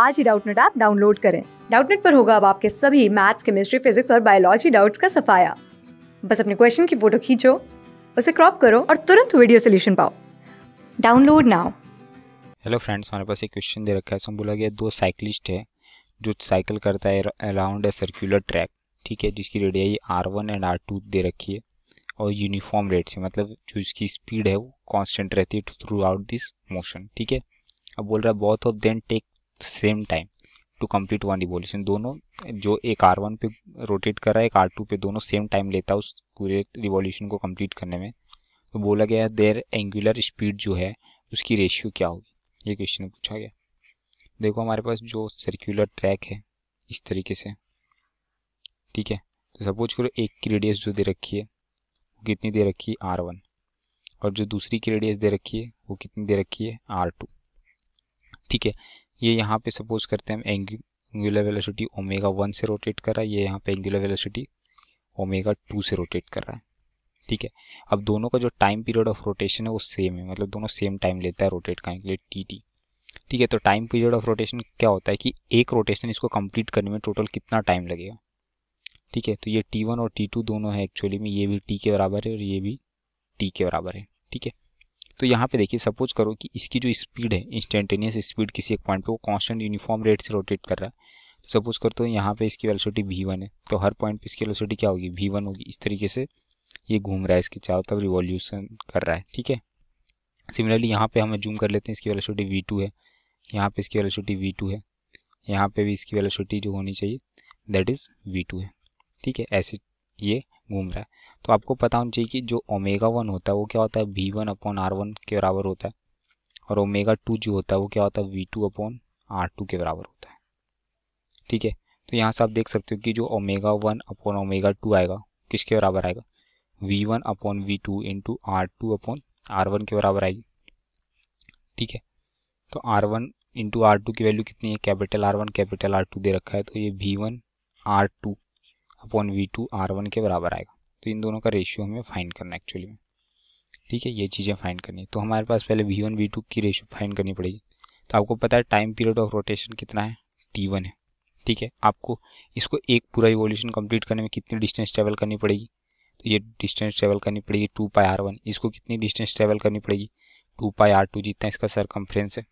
आज ही Doubtnet app download करें डाउटनेट पर होगा अब आपके सभी मैथ्स केमिस्ट्री फिजिक्स और बायोलॉजी डाउट्स का सफाया बस अपने क्वेश्चन की फोटो खींचो उसे क्रॉप करो और तुरंत वीडियो सोल्यूशन पाओ डाउनलोड नाउ हेलो फ्रेंड्स हमारे पास एक क्वेश्चन दे रखा है इसमें बोला गया दो साइकिलिस्ट है जो साइकिल करता है अराउंड ए सर्कुलर ट्रैक ठीक है जिसकी radii R one and R two दे रखी है और यूनिफॉर्म रेट से मतलब जो इसकी स्पीड है वो कांस्टेंट रहती है थ्रू आउट दिस मोशन ठीक है अब बोल रहा है both of them take same time to complete one revolution दोनों जो एक आर वन पे रोटेट कर रहा है एक आर टू पे दोनों सेम टाइम लेता है उस पूरे रिवोल्यूशन को कंप्लीट करने में तो बोला गया देर देयर एंगुलर स्पीड जो है उसकी रेशियो क्या होगी ये क्वेश्चन पूछा गया देखो हमारे पास जो सर्कुलर ट्रैक है इस तरीके से ठीक है तो सपोज करो एक की रेडियस जो दे रखी है वो कितनी दे रखी है आर वन और जो दूसरी की रेडियस दे रखी है वो कितनी दे रखी है आर टू ठीक है ये यहाँ पे सपोज करते हैं हम एंगुलर वेलोसिटी ओमेगा वन से रोटेट कर रहा है ये यहाँ पे एंगुलर वेलोसिटी ओमेगा टू से रोटेट कर रहा है ठीक है अब दोनों का जो टाइम पीरियड ऑफ रोटेशन है वो सेम है मतलब दोनों सेम टाइम लेता है रोटेट करने के लिए टी टी ठीक है तो टाइम पीरियड ऑफ रोटेशन क्या होता है कि एक रोटेशन इसको कंप्लीट करने में टोटल कितना टाइम लगेगा ठीक है तो ये टी वन और टी टू दोनों है एक्चुअली में ये भी टी के बराबर है और ये भी टी के बराबर है ठीक है तो यहाँ पे देखिए सपोज करो कि इसकी जो स्पीड है इंस्टेंटेनियस स्पीड किसी एक पॉइंट पे वो कांस्टेंट यूनिफॉर्म रेट से रोटेट कर रहा है सपोज करो तो यहाँ पे इसकी वेलोसिटी वी वन है तो हर पॉइंट पे इसकी वेलोसिटी क्या होगी वी वन होगी इस तरीके से ये घूम रहा है इसके चारों तरफ रिवॉल्यूशन कर रहा है ठीक है सिमिलरली यहाँ पर हम जूम कर लेते हैं इसकी वेलोसिटी वी टू है यहाँ पर इसकी वेलोसिटी वी टू है यहाँ पर भी इसकी वेलोसिटी जो होनी चाहिए दैट इज़ वी टू है ठीक है ऐसे ये घूम रहा है तो आपको पता होना चाहिए कि जो ओमेगा वन होता है वो क्या होता है V one upon R one के बराबर होता है और ओमेगा टू जो होता है वो क्या होता है V two upon R two के बराबर होता है ठीक है तो यहाँ से आप देख सकते हो कि जो omega one upon omega two आएगा किसके बराबर आएगा V one upon V two into R two upon R one के बराबर आएगी ठीक है तो R one into R two की वैल्यू कितनी है capital R one capital R two दे रखा है तो ये V one R two upon V two R one के बराबर आएगा तो इन दोनों का रेशियो हमें फाइंड करना है एक्चुअली में ठीक है ये चीज़ें फाइंड करनी है तो हमारे पास पहले वी वन वी टू की रेशियो फाइंड करनी पड़ेगी तो आपको पता है टाइम पीरियड ऑफ रोटेशन कितना है टी वन है ठीक है आपको इसको एक पूरा रिवोल्यूशन कंप्लीट करने में कितनी डिस्टेंस ट्रेवल करनी पड़ेगी तो ये डिस्टेंस ट्रेवल करनी पड़ेगी टू पाई आर वन इसको कितनी डिस्टेंस ट्रेवल करनी पड़ेगी टू पाई आर टू जितना इसका सरकमफ्रेंस है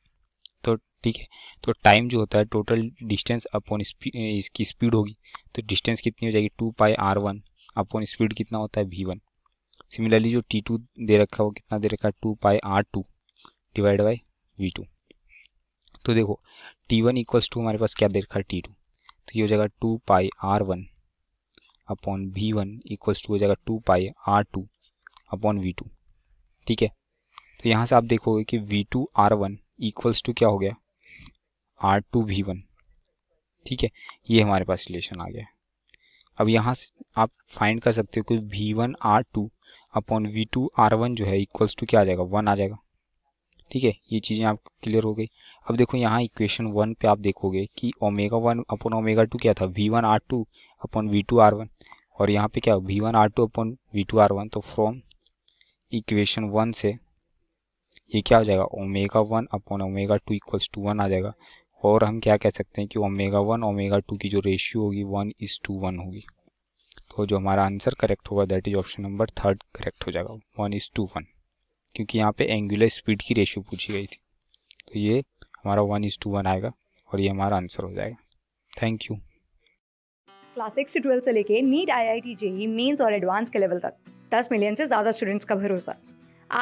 ठीक है तो टाइम जो होता है टोटल डिस्टेंस अपॉन इसकी स्पीड होगी तो डिस्टेंस कितनी हो जाएगी two pi R one upon speed कितना होता है वी वन सिमिलरली जो टी टू दे रखा है वो कितना दे रखा है two pi R two divide by V two तो देखो टी वन इक्वल्स टू हमारे पास क्या दे रखा है टी टू तो ये हो जाएगा two pi R one upon V one equals to हो जाएगा two pi R two upon V two ठीक है तो यहाँ से आप देखोगे कि V two R one equals to क्या हो गया आर टू वी वन ठीक है ये हमारे पास रिलेशन आ गया अब यहाँ से आप फाइंड कर सकते हो कि V one R two upon V two R one जो है इक्वल्स टू क्या आ जाएगा वन आ जाएगा ठीक है ये चीज़ें आपको क्लियर हो गई अब देखो यहाँ इक्वेशन वन पे आप देखोगे कि omega one upon omega two क्या था V one R two upon V two R one और यहाँ पे क्या V one R two upon V two R one तो फ्रॉम इक्वेशन वन से ये क्या हो जाएगा omega one upon omega two equals to one आ जाएगा और हम क्या कह सकते हैं कि ओमेगा वन ओमेगा टू की जो रेशियो होगी वन इज़ टू वन होगी तो जो हमारा आंसर करेक्ट होगा that is option number third correct हो जाएगा वन इज़ टू वन क्योंकि यहाँ पे एंगुलर स्पीड की रेशियो पूछी गई थी तो ये हमारा वन इज़ टू वन आएगा और ये हमारा आंसर हो जाएगा थैंक यू क्लास सिक्स से ट्वेल्थ से लेके NEET I I T JEE mains और एडवांस के लेवल तक दस मिलियन से ज़्यादा स्टूडेंट्स का भरोसा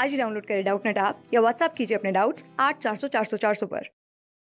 आज ही डाउनलोड करें डाउट नेट आप या व्हाट्सअप कीजिए अपने डाउट्स आठ चार सौ चार सौ चार सौ पर